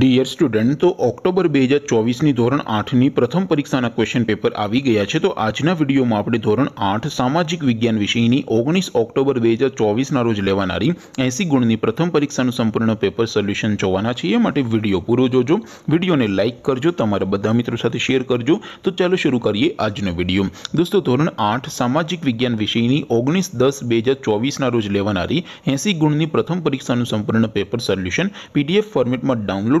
dear student તો October બે હજાર ચોવીસની ધોરણ આઠની પ્રથમ પરીક્ષાના ક્વેશ્ચન પેપર આવી ગયા છે તો આજના વિડીયોમાં આપણે ધોરણ આઠ સામાજિક વિજ્ઞાન વિષયની ઓગણીસ ઓક્ટોબર બે હજાર ચોવીસના રોજ લેવાનારી એંસી ગુણની પ્રથમ પરીક્ષાનું સંપૂર્ણ પેપર સોલ્યુશન જોવાના છીએ માટે વિડીયો પૂરો જોજો વિડીયોને લાઇક કરજો તમારા બધા મિત્રો સાથે શેર કરજો તો ચાલો શરૂ કરીએ આજનો વિડીયો દોસ્તો ધોરણ આઠ સામાજિક વિજ્ઞાન વિષયની ઓગણીસ દસ બે હજાર ચોવીસના રોજ લેવાનારી એંસી ગુણની પ્રથમ પરીક્ષાનું સંપૂર્ણ પેપર સોલ્યુશન પીડીએફ ફોર્મેટમાં ડાઉનલોડ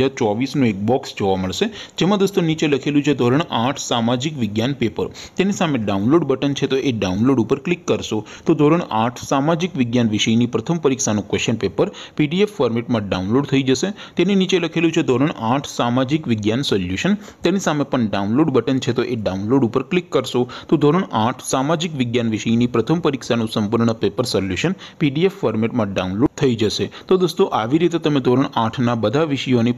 યા 24 નો એક બોક્સ જોવા મળશે જેમમાં દોસ્તો નીચે લખેલું છે ધોરણ 8 સામાજિક વિજ્ઞાન પેપર તેની સામે ડાઉનલોડ બટન છે તો એ ડાઉનલોડ ઉપર ક્લિક કરશો તો ધોરણ 8 સામાજિક વિજ્ઞાન વિષયની પ્રથમ પરીક્ષા નું ક્વેશ્ચન પેપર PDF ફોર્મેટમાં ડાઉનલોડ થઈ જશે તેની નીચે લખેલું છે ધોરણ 8 સામાજિક વિજ્ઞાન સોલ્યુશન તેની સામે પણ ડાઉનલોડ બટન છે તો એ ડાઉનલોડ ઉપર ક્લિક કરશો તો ધોરણ 8 સામાજિક વિજ્ઞાન વિષયની પ્રથમ પરીક્ષા નું સંપૂર્ણ પેપર સોલ્યુશન PDF ફોર્મેટમાં ડાઉનલોડ થઈ જશે તો દોસ્તો આવી રીતે તમે ધોરણ 8 ના બધા વિષયોની